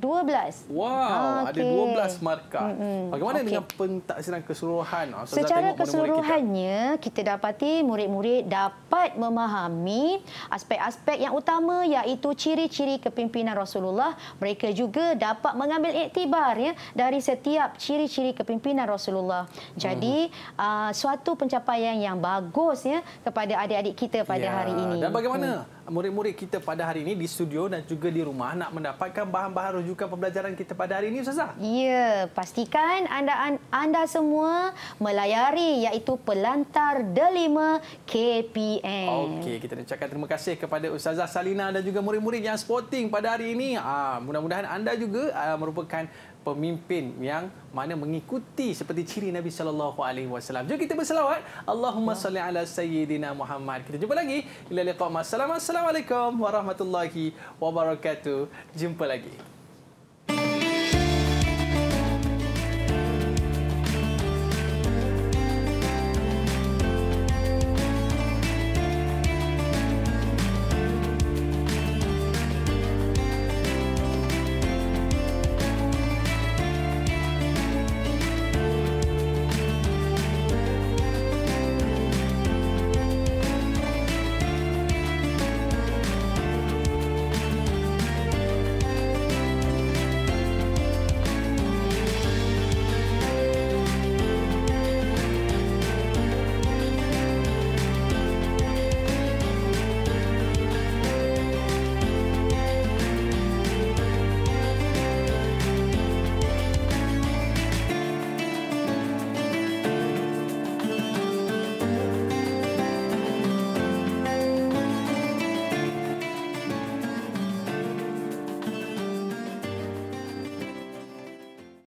12. Wow, okay. Ah, ada 12 markah. Mm -hmm. Bagaimana okay. dengan pentaksiran keseluruhan? Ah, Ustazah Secara keseluruhannya, murid -murid kita. kita dapati murid-murid dapat memahami aspek-aspek yang utama iaitu ciri-ciri kepimpinan Rasulullah. Mereka juga dapat mengambil iktibar ya, dari setiap ciri-ciri kepimpinan Rasulullah. Jadi, mm -hmm. uh, suatu pencapaian yang bagus ya, kepada adik-adik kita pada yeah. hari ini. Dan bagaimana? Mm murid-murid kita pada hari ini di studio dan juga di rumah nak mendapatkan bahan-bahan rujukan pembelajaran kita pada hari ini ustazah. Ya, pastikan anda anda semua melayari iaitu pelantar delima KPM. Okey, kita nak cakap terima kasih kepada ustazah Salina dan juga murid-murid yang sporting pada hari ini. Ah, mudah-mudahan anda juga ah, merupakan pemimpin yang mana mengikuti seperti ciri Nabi sallallahu alaihi wasallam. Jom kita berselawat. Allahumma ya. salli ala sayyidina Muhammad. Kita jumpa lagi. Ila liqa. Assalamualaikum warahmatullahi wabarakatuh. Jumpa lagi.